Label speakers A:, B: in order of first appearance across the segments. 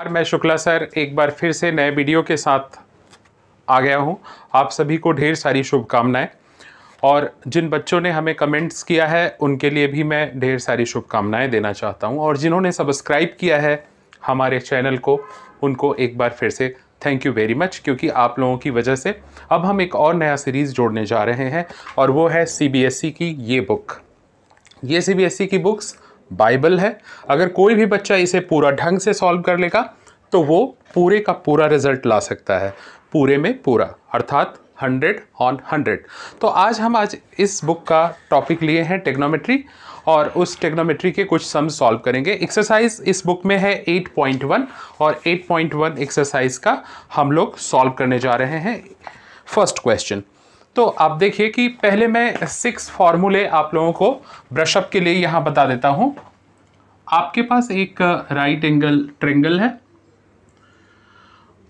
A: और मैं शुक्ला सर एक बार फिर से नए वीडियो के साथ आ गया हूँ आप सभी को ढेर सारी शुभकामनाएं और जिन बच्चों ने हमें कमेंट्स किया है उनके लिए भी मैं ढेर सारी शुभकामनाएं देना चाहता हूँ और जिन्होंने सब्सक्राइब किया है हमारे चैनल को उनको एक बार फिर से थैंक यू वेरी मच क्योंकि आप लोगों की वजह से अब हम एक और नया सीरीज़ जोड़ने जा रहे हैं और वो है सी e की ये बुक ये सी e की बुक्स बाइबल है अगर कोई भी बच्चा इसे पूरा ढंग से सॉल्व कर लेगा तो वो पूरे का पूरा रिजल्ट ला सकता है पूरे में पूरा अर्थात हंड्रेड ऑन हंड्रेड तो आज हम आज इस बुक का टॉपिक लिए हैं टेक्नोमेट्री और उस टेक्नोमेट्री के कुछ सम सॉल्व करेंगे एक्सरसाइज इस बुक में है 8.1 और 8.1 एक्सरसाइज का हम लोग सॉल्व करने जा रहे हैं फर्स्ट क्वेश्चन तो आप देखिए कि पहले मैं सिक्स फार्मूले आप लोगों को ब्रशअप के लिए यहाँ बता देता हूँ आपके पास एक राइट एंगल ट्रेंगल है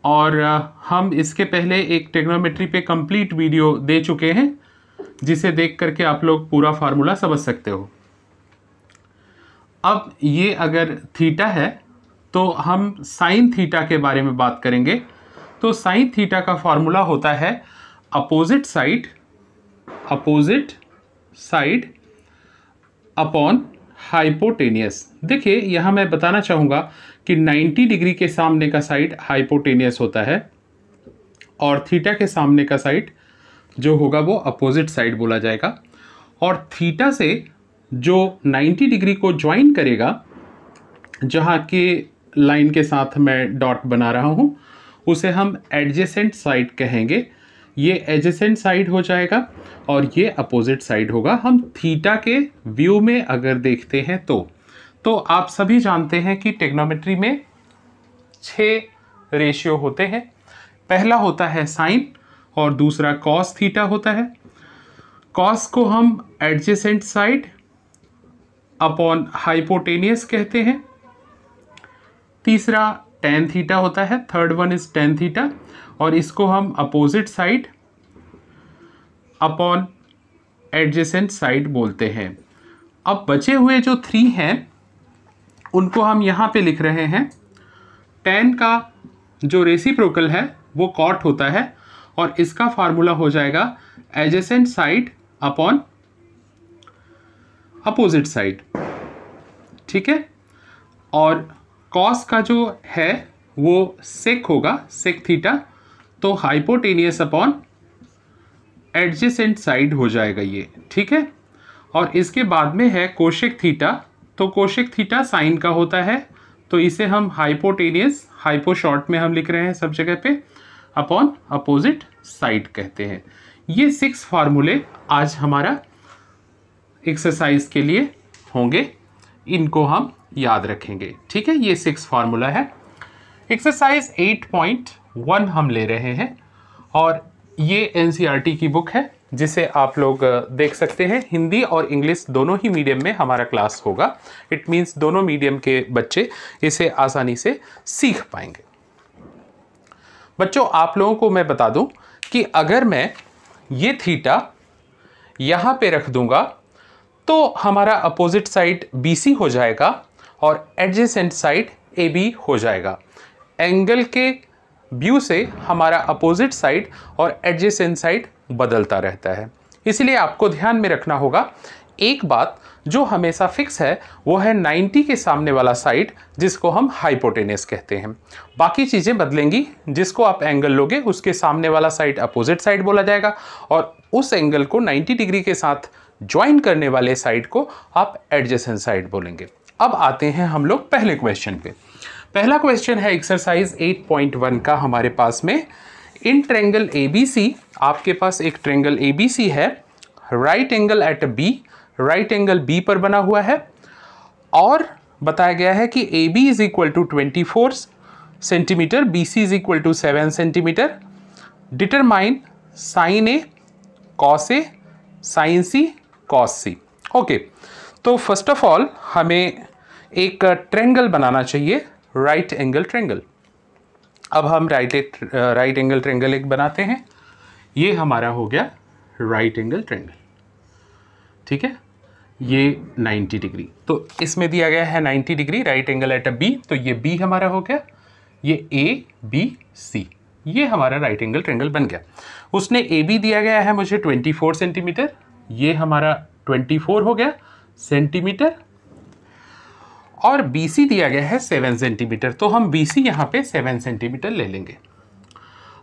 A: और हम इसके पहले एक टेक्नोमेट्री पे कंप्लीट वीडियो दे चुके हैं जिसे देख करके आप लोग पूरा फार्मूला समझ सकते हो अब ये अगर थीटा है तो हम साइन थीटा के बारे में बात करेंगे तो साइन थीटा का फार्मूला होता है opposite side opposite side upon hypotenuse देखिए यहाँ मैं बताना चाहूँगा कि 90 डिग्री के सामने का साइड हाइपोटेनियस होता है और थीटा के सामने का साइड जो होगा वो अपोजिट साइड बोला जाएगा और थीटा से जो 90 डिग्री को ज्वाइन करेगा जहाँ के लाइन के साथ मैं डॉट बना रहा हूँ उसे हम एडजेसेंट साइड कहेंगे ये एजेसेंट साइड हो जाएगा और ये अपोजिट साइड होगा हम थीटा के व्यू में अगर देखते हैं तो तो आप सभी जानते हैं कि टेक्नोमेट्री में छ रेशियो होते हैं पहला होता है साइन और दूसरा कॉस थीटा होता है कॉस को हम एडजेसेंट साइड अपॉन हाइपोटेनियस कहते हैं तीसरा टेन थीटा होता है third one is tan theta और इसको हम opposite side upon adjacent side बोलते हैं अब बचे हुए जो थ्री हैं उनको हम यहाँ पे लिख रहे हैं टेन का जो रेसिप्रोकल है वो कॉट होता है और इसका फार्मूला हो जाएगा adjacent side upon opposite side ठीक है और कॉस का जो है वो सेक होगा सेक थीटा तो हाइपोटेनियस अपॉन एडजेसेंट साइड हो जाएगा ये ठीक है और इसके बाद में है कोशिक थीटा तो कोशिक थीटा साइन का होता है तो इसे हम हाइपोटेनियस हाइपो शॉर्ट में हम लिख रहे हैं सब जगह पे अपॉन अपोजिट साइड कहते हैं ये सिक्स फार्मूले आज हमारा एक्सरसाइज के लिए होंगे इनको हम याद रखेंगे ठीक है ये सिक्स फार्मूला है एक्सरसाइज एट पॉइंट वन हम ले रहे हैं और ये एन e की बुक है जिसे आप लोग देख सकते हैं हिंदी और इंग्लिश दोनों ही मीडियम में हमारा क्लास होगा इट मीन्स दोनों मीडियम के बच्चे इसे आसानी से सीख पाएंगे बच्चों आप लोगों को मैं बता दूं कि अगर मैं ये थीटा यहाँ पे रख दूंगा तो हमारा अपोजिट साइड बी हो जाएगा और एडजेसेंट साइड ए बी हो जाएगा एंगल के व्यू से हमारा अपोजिट साइड और एडजेसेंट साइड बदलता रहता है इसलिए आपको ध्यान में रखना होगा एक बात जो हमेशा फिक्स है वो है 90 के सामने वाला साइड जिसको हम हाइपोटेनस कहते हैं बाकी चीज़ें बदलेंगी जिसको आप एंगल लोगे उसके सामने वाला साइड अपोजिट साइड बोला जाएगा और उस एंगल को 90 डिग्री के साथ ज्वाइन करने वाले साइड को आप एडजेसेंट साइड बोलेंगे अब आते हैं हम लोग पहले क्वेश्चन पे पहला क्वेश्चन है एक्सरसाइज 8.1 का हमारे पास में इन ट्रेंगल ए बी सी आपके पास एक ट्रेंगल ए बी सी है right angle at B right angle B पर बना हुआ है और बताया गया है कि A B is equal to twenty four centimetre B C is equal to seven centimetre determine sine A cos A sine C cos C okay तो फर्स्ट ऑफ ऑल हमें एक ट्रेंगल बनाना चाहिए राइट एंगल ट्रेंगल अब हम right right angle triangle एक बनाते हैं ये हमारा हो गया राइट एंगल ट्रेंगल ठीक है ये 90 डिग्री तो इसमें दिया गया है 90 degree right angle at a B तो ये बी हमारा हो गया ये ए बी सी ये हमारा राइट एंगल ट्रेंगल बन गया उसने ए बी दिया गया है मुझे 24 सेंटीमीटर ये हमारा 24 हो गया सेंटीमीटर और बी सी दिया गया है सेवन सेंटीमीटर तो हम बी सी यहाँ पर सेवन सेंटीमीटर ले लेंगे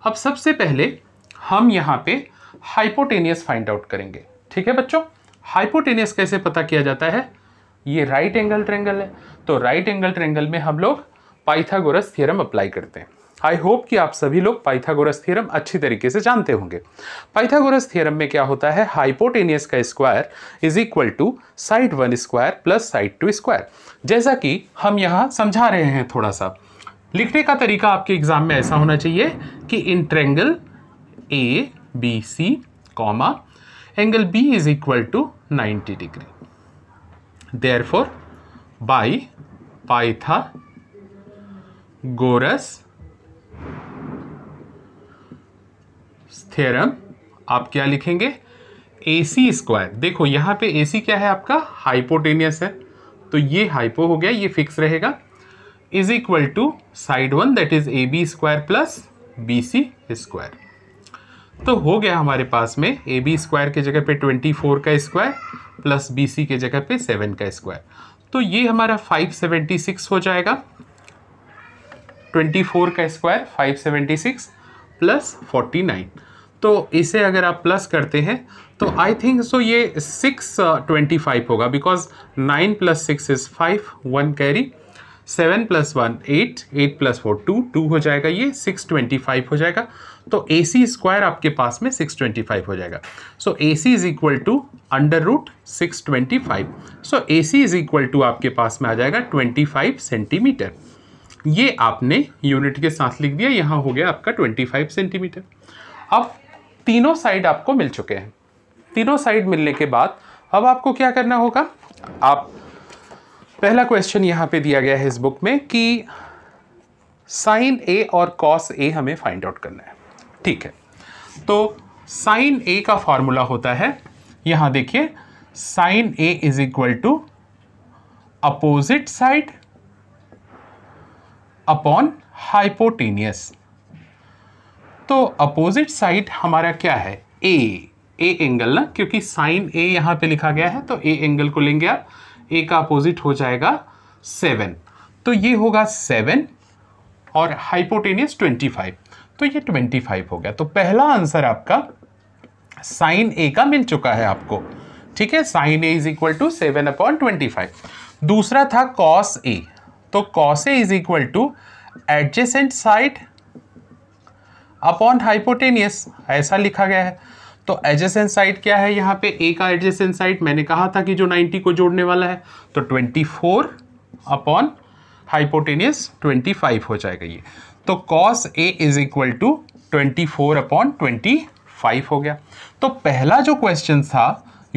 A: अब सबसे पहले हम यहाँ पे हाइपोटेनियस फाइंड आउट करेंगे ठीक है बच्चों हाइपोटेनियस कैसे पता किया जाता है ये राइट एंगल ट्रेंगल है तो राइट एंगल ट्रेंगल में हम लोग पाइथागोरस थ्योरम अप्लाई करते हैं आई होप कि आप सभी लोग पाइथागोरस थ्योरम अच्छी तरीके से जानते होंगे पाइथागोरस थ्योरम में क्या होता है हाइपोटेनियस का square is equal to side one square plus side two square जैसा कि हम यहाँ समझा रहे हैं थोड़ा सा लिखने का तरीका आपके एग्जाम में ऐसा होना चाहिए कि in triangle A B C comma angle B is equal to ninety degree therefore by Pythagoras theorem आप क्या लिखेंगे ए सी स्क्वायर देखो यहां पे ए सी क्या है आपका हाइपोटेनियस है तो ये हाइपो हो गया ये फिक्स रहेगा is equal to side one that is A B square plus B C square तो हो गया हमारे पास में ए बी स्क्वायर के जगह पे ट्वेंटी फोर का स्क्वायर प्लस बी सी के जगह पे सेवन का स्क्वायर तो ये हमारा फाइव सेवेंटी सिक्स हो जाएगा ट्वेंटी फोर का square five seventy six plus forty nine तो इसे अगर आप प्लस करते हैं तो आई थिंक सो ये सिक्स ट्वेंटी फाइव होगा because nine plus six is five one carry seven plus one eight eight plus four two two हो जाएगा ये सिक्स ट्वेंटी फाइव हो जाएगा तो ए सी स्क्वायर आपके पास में सिक्स ट्वेंटी फाइव हो जाएगा so A C is equal to under root six twenty five so A C is equal to आपके पास में आ जाएगा ट्वेंटी फाइव सेंटीमीटर ये आपने यूनिट के साथ लिख दिया यहाँ हो गया आपका 25 सेंटीमीटर अब तीनों साइड आपको मिल चुके हैं तीनों साइड मिलने के बाद अब आपको क्या करना होगा आप पहला क्वेश्चन यहाँ पे दिया गया है इस बुक में कि साइन ए और कॉस ए हमें फाइंड आउट करना है ठीक है तो साइन ए का फॉर्मूला होता है यहाँ देखिए sine A is equal to opposite side upon hypotenuse तो अपोजिट साइड हमारा क्या है ए ए एंगल ना क्योंकि साइन ए यहां पे लिखा गया है तो ए एंगल को लेंगे आप ए का अपोजिट हो जाएगा सेवन तो ये होगा सेवन और हाइपोटेनियस ट्वेंटी फाइव तो ये ट्वेंटी फाइव हो गया तो पहला आंसर आपका साइन ए का मिल चुका है आपको ठीक है sine A is equal to seven upon twenty five दूसरा था कॉस ए तो cos A is equal to adjacent side upon hypotenuse ऐसा लिखा गया है तो एडजेसेंट साइड क्या है यहां पे ए का एडजेसेंट साइड मैंने कहा था कि जो 90 को जोड़ने वाला है तो 24 फोर अपॉन हाइपोटेनियस 25 हो जाएगा ये तो cos A is equal to twenty four upon twenty five हो गया तो पहला जो क्वेश्चन था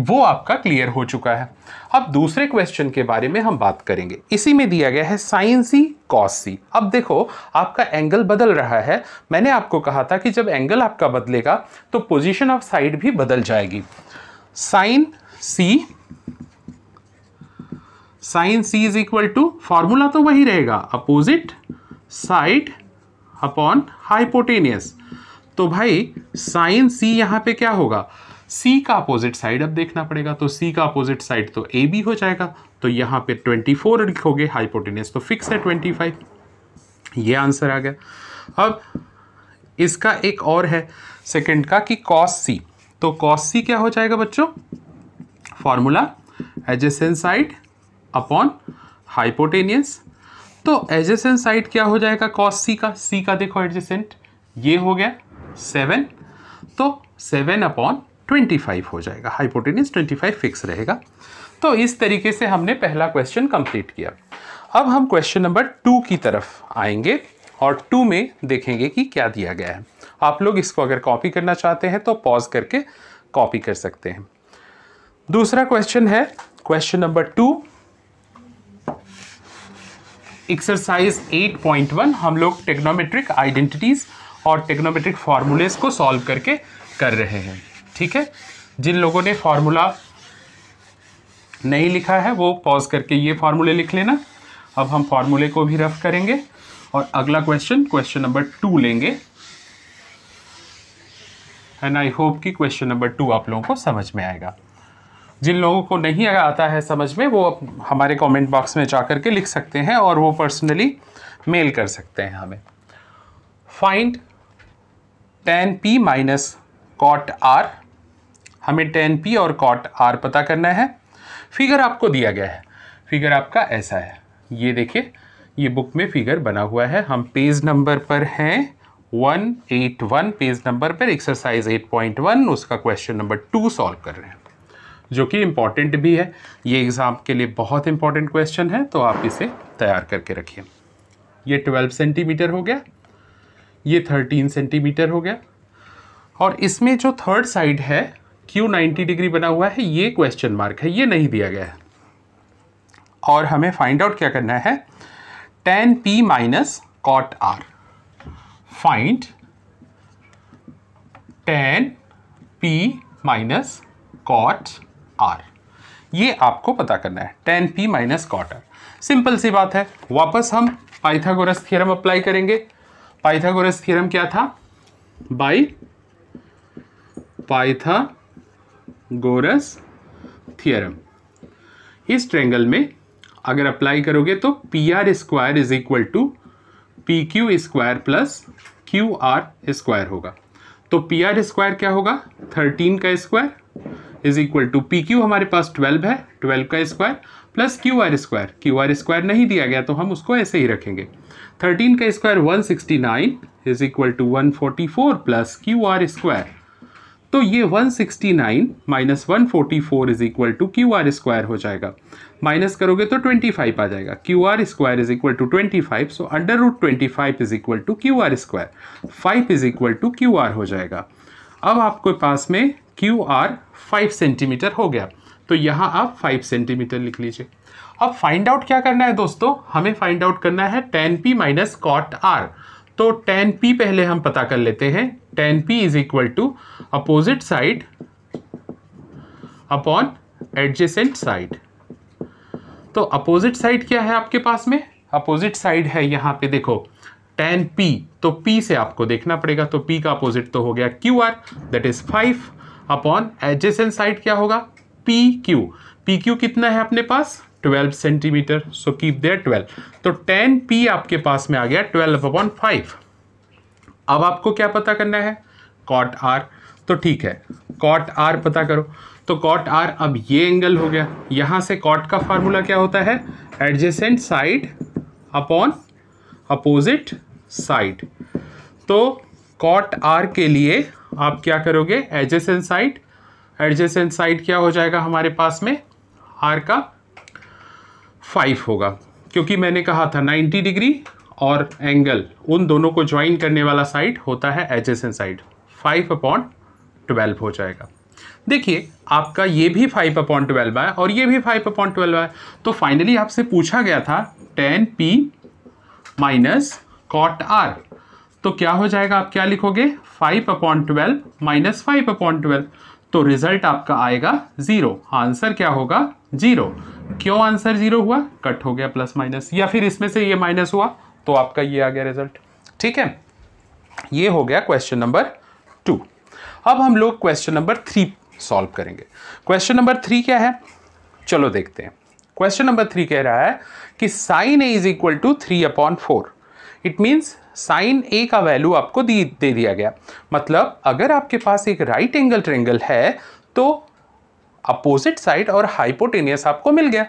A: वो आपका क्लियर हो चुका है अब दूसरे क्वेश्चन के बारे में हम बात करेंगे इसी में दिया गया है साइन सी कॉस सी अब देखो आपका एंगल बदल रहा है मैंने आपको कहा था कि जब एंगल आपका बदलेगा तो पोजीशन ऑफ साइड भी बदल जाएगी sine C sine C is equal to formula तो वही रहेगा अपोजिट साइड अपॉन हाइपोटेनियस तो भाई साइन सी यहां पे क्या होगा सी का अपोजिट साइड अब देखना पड़ेगा तो सी का अपोजिट साइड तो ए बी हो जाएगा तो यहाँ पे 24 लिखोगे हाइपोटेनियस तो फिक्स है 25 ये आंसर आ गया अब इसका एक और है सेकंड का कि कॉस सी तो कॉस सी क्या हो जाएगा बच्चों formula adjacent side upon hypotenuse तो एजेसन साइड क्या हो जाएगा कॉस सी का सी का देखो एडजेसेंट ये हो गया सेवन तो सेवन अपॉन 25 हो जाएगा हाइपोटेनिस 25 फिक्स रहेगा तो इस तरीके से हमने पहला क्वेश्चन कंप्लीट किया अब हम क्वेश्चन नंबर टू की तरफ आएंगे और टू में देखेंगे कि क्या दिया गया है आप लोग इसको अगर कॉपी करना चाहते हैं तो पॉज करके कॉपी कर सकते हैं दूसरा क्वेश्चन है क्वेश्चन नंबर टू एक्सरसाइज 8.1 हम लोग टेक्नोमेट्रिक आइडेंटिटीज़ और टेक्नोमेट्रिक फार्मूलेस को सॉल्व करके कर रहे हैं ठीक है जिन लोगों ने फार्मूला नहीं लिखा है वो पॉज करके ये फार्मूले लिख लेना अब हम फार्मूले को भी रफ करेंगे और अगला क्वेश्चन क्वेश्चन नंबर टू लेंगे एंड आई होप कि क्वेश्चन नंबर टू आप लोगों को समझ में आएगा जिन लोगों को नहीं आता है समझ में वो हमारे कमेंट बॉक्स में जा के लिख सकते हैं और वो पर्सनली मेल कर सकते हैं हमें find tan P minus cot R हमें टेन पी और कॉट आर पता करना है फिगर आपको दिया गया है फिगर आपका ऐसा है ये देखिए ये बुक में फिगर बना हुआ है हम पेज नंबर पर हैं one eight one page number पर एक्सरसाइज एट पॉइंट वन उसका क्वेश्चन नंबर टू सॉल्व कर रहे हैं जो कि इम्पॉर्टेंट भी है ये एग्ज़ाम के लिए बहुत इंपॉर्टेंट क्वेश्चन है तो आप इसे तैयार करके रखिए ये ट्वेल्व सेंटीमीटर हो गया ये थर्टीन सेंटीमीटर हो गया और इसमें जो थर्ड साइड है क्यों 90 डिग्री बना हुआ है ये क्वेश्चन मार्क है ये नहीं दिया गया है और हमें फाइंड आउट क्या करना है tan P minus cot R find tan P minus cot R ये आपको पता करना है tan P minus cot R simple सी बात है वापस हम पाइथागोरस थ्योरम अप्लाई करेंगे पाइथागोरस थ्योरम क्या था बाई पाइथा गोरस थियरम इस ट्रेंगल में अगर अप्लाई करोगे तो P R square is equal to P Q square plus Q R square होगा तो पी आर स्क्वायर क्या होगा थर्टीन का square is equal to P Q हमारे पास ट्वेल्व है ट्वेल्व का square plus Q R square Q R square नहीं दिया गया तो हम उसको ऐसे ही रखेंगे थर्टीन का square one sixty nine is equal to one forty four plus Q R square तो ये 169 sixty nine minus one forty four is equal to Q R square हो जाएगा माइनस करोगे तो 25 आ जाएगा Q R square is equal to 25 so under root twenty five is equal to Q R square five is equal to Q R हो जाएगा अब आपके पास में क्यू आर फाइव सेंटीमीटर हो गया तो यहाँ आप फाइव सेंटीमीटर लिख लीजिए अब फाइंड आउट क्या करना है दोस्तों हमें फाइंड आउट करना है tan P minus cot R तो टेन पी पहले हम पता कर लेते हैं tan P is equal to opposite side upon adjacent side तो अपोजिट साइड क्या है आपके पास में अपोजिट साइड है यहां पे देखो टेन पी तो पी से आपको देखना पड़ेगा तो पी का अपोजिट तो हो गया Q R that is five upon adjacent side क्या होगा पी क्यू पी क्यू कितना है अपने पास twelve centimetre so keep there twelve तो टेन पी आपके पास में आ गया ट्वेल्व अपॉन फाइव अब आपको क्या पता करना है कॉट आर तो ठीक है कॉट आर पता करो तो कॉट आर अब ये एंगल हो गया यहाँ से कॉट का फार्मूला क्या होता है adjacent side upon opposite side तो कॉट आर के लिए आप क्या करोगे एडजेसेंट साइड एडजेसेंट साइड क्या हो जाएगा हमारे पास में आर का फाइव होगा क्योंकि मैंने कहा था नाइन्टी डिग्री और एंगल उन दोनों को ज्वाइन करने वाला साइड होता है an side five upon twelve हो जाएगा देखिए आपका ये भी फाइव अपॉन ट्वेल्व है और ये भी फाइव अपॉन ट्वेल्व है तो फाइनली आपसे पूछा गया था tan P minus cot R तो क्या हो जाएगा आप क्या लिखोगे five upon twelve minus five upon twelve तो रिजल्ट आपका आएगा ज़ीरो आंसर क्या होगा ज़ीरो क्यों आंसर जीरो हुआ कट हो गया प्लस माइनस या फिर इसमें से ये माइनस हुआ तो आपका ये आ गया रिजल्ट ठीक है ये हो गया क्वेश्चन नंबर टू अब हम लोग क्वेश्चन नंबर थ्री सॉल्व करेंगे क्वेश्चन नंबर थ्री क्या है चलो देखते हैं क्वेश्चन नंबर थ्री कह रहा है कि sine A is equal to three upon four it means sine A का वैल्यू आपको दी दे दिया गया मतलब अगर आपके पास एक राइट एंगल ट्रेंगल है तो अपोजिट साइड और हाइपोटेनियस आपको मिल गया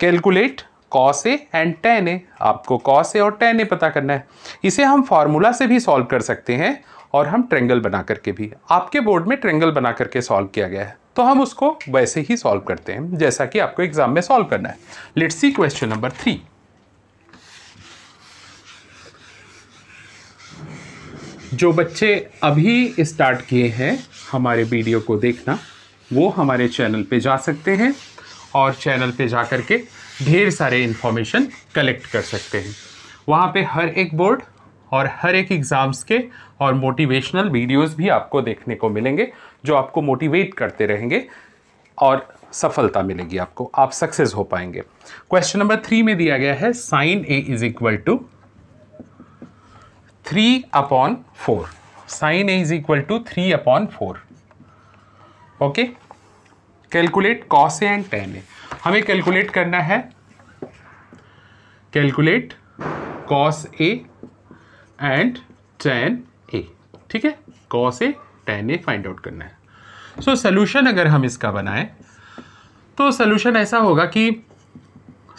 A: calculate cos A and tan A आपको कॉस ए और टेन ए पता करना है इसे हम फार्मूला से भी सॉल्व कर सकते हैं और हम ट्रेंगल बना करके भी आपके बोर्ड में ट्रेंगल बना करके सॉल्व किया गया है तो हम उसको वैसे ही सॉल्व करते हैं जैसा कि आपको एग्जाम में सॉल्व करना है let's see question number three जो बच्चे अभी स्टार्ट किए हैं हमारे वीडियो को देखना वो हमारे चैनल पे जा सकते हैं और चैनल पे जा कर के ढेर सारे इन्फॉर्मेशन कलेक्ट कर सकते हैं वहाँ पे हर एक बोर्ड और हर एक एग्ज़ाम्स के और मोटिवेशनल वीडियोस भी आपको देखने को मिलेंगे जो आपको मोटिवेट करते रहेंगे और सफलता मिलेगी आपको आप सक्सेस हो पाएंगे क्वेश्चन नंबर थ्री में दिया गया है sine A is equal to three upon four sine A is equal to three upon four okay calculate cos A and tan A हमें कैलकुलेट करना है calculate cos A and tan A ठीक है cos A tan A find out करना है सो so, solution अगर हम इसका बनाएं तो सोल्यूशन ऐसा होगा कि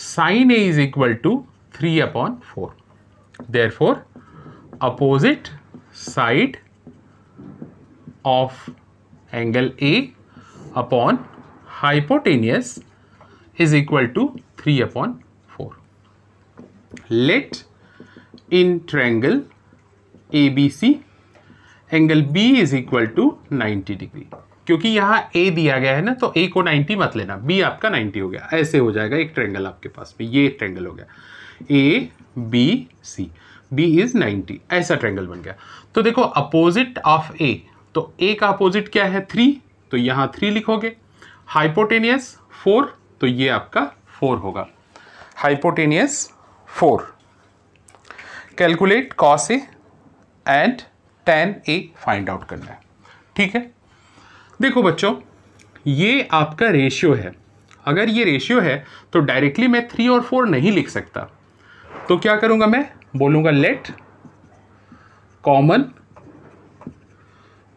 A: sine A is equal to three upon four therefore opposite side of angle A upon hypotenuse is equal to 3 upon 4. Let in triangle ABC angle B is equal to 90 degree क्योंकि यहाँ A दिया गया है ना तो A को 90 मत लेना B आपका 90 हो गया ऐसे हो जाएगा एक ट्रेंगल आपके पास में ये ट्रेंगल हो गया A B C B is 90 ऐसा ट्रेंगल बन गया तो देखो अपोजिट ऑफ A तो ए का अपोजिट क्या है थ्री तो यहां थ्री लिखोगे हाइपोटेनियस फोर तो ये आपका फोर होगा hypotenuse four calculate cos A and tan A find out करना है ठीक है देखो बच्चों ये आपका रेशियो है अगर ये रेशियो है तो डायरेक्टली मैं थ्री और फोर नहीं लिख सकता तो क्या करूंगा मैं बोलूंगा लेट कॉमन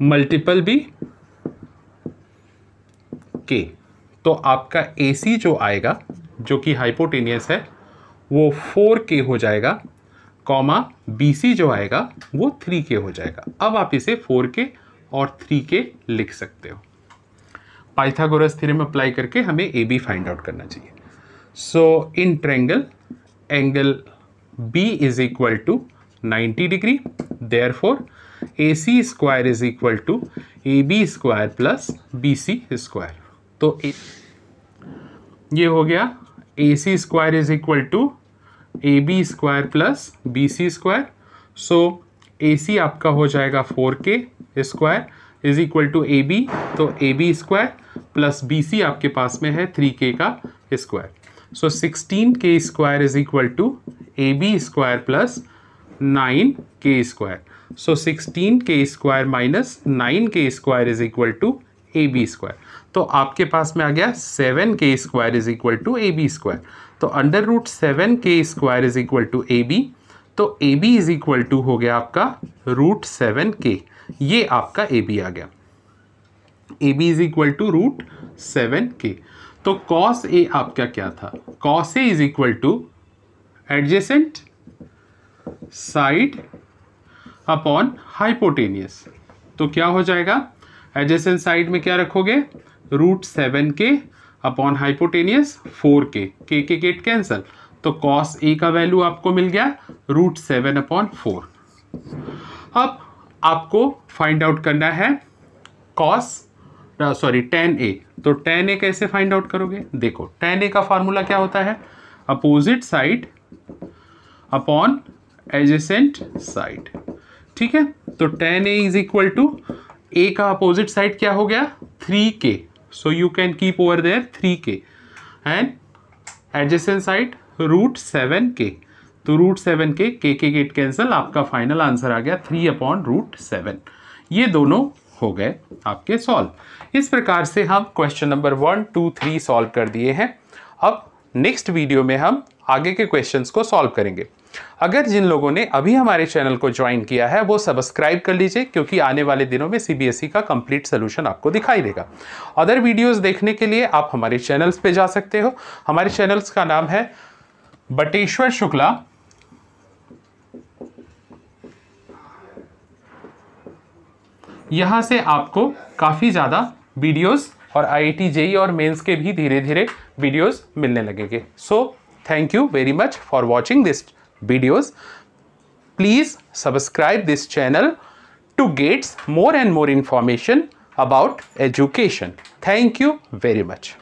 A: मल्टीपल बी के तो आपका ए सी जो आएगा जो कि हाइपोटेनियस है वो फोर के हो जाएगा कॉमा बी सी जो आएगा वो थ्री के हो जाएगा अब आप इसे फोर के और थ्री के लिख सकते हो पाइथागोरस थ्योरम अप्लाई करके हमें ए बी फाइंड आउट करना चाहिए so in triangle angle B is equal to 90 degree therefore A C square is equal to A B square plus B C square तो A, ये हो गया A C square is equal to A B square plus B C square so A C आपका हो जाएगा four K square is equal to A B तो A B square plus B C आपके पास में है थ्री के का square so sixteen K square is equal to A B square plus nine K square so sixteen K square minus nine K square is equal to A B square तो आपके पास में आ गया seven K square is equal to A B square तो under root seven K square is equal to A B तो A B is equal to हो गया आपका रूट सेवन के ये आपका ए बी आ गया A B is equal to root seven k तो कॉस ए आपका क्या था cos A is equal to adjacent side upon hypotenuse तो क्या हो जाएगा एडजेसेंट साइड में क्या रखोगे root seven k upon hypotenuse four k k k get cancel तो कॉस ए का वैल्यू आपको मिल गया रूट सेवन अपॉन फोर अब आपको फाइंड आउट करना है कॉस सॉरी टेन ए तो टेन ए कैसे फाइंड आउट करोगे देखो टेन ए का फार्मूला क्या होता है opposite side upon adjacent side ठीक है तो tan A is equal to A का अपोजिट साइड क्या हो गया three k so you can keep over there three k and adjacent side root seven k तो root seven k k k get cancel आपका final answer आ गया three upon root seven ये दोनों हो गए आपके सॉल्व इस प्रकार से हम question number one two three solve कर दिए हैं अब नेक्स्ट वीडियो में हम आगे के क्वेश्चंस को सॉल्व करेंगे अगर जिन लोगों ने अभी हमारे चैनल को ज्वाइन किया है वो सब्सक्राइब कर लीजिए क्योंकि आने वाले दिनों में सीबीएसई e का कंप्लीट सोल्यूशन आपको दिखाई देगा अदर वीडियोस देखने के लिए आप हमारे चैनल्स पर जा सकते हो हमारे चैनल्स का नाम है बटेश्वर शुक्ला यहां से आपको काफ़ी ज़्यादा वीडियोज और आई आई जेई और मेन्स के भी धीरे धीरे वीडियोज मिलने लगेंगे so thank you very much for watching this videos. Please subscribe this channel to get more and more information about education. Thank you very much.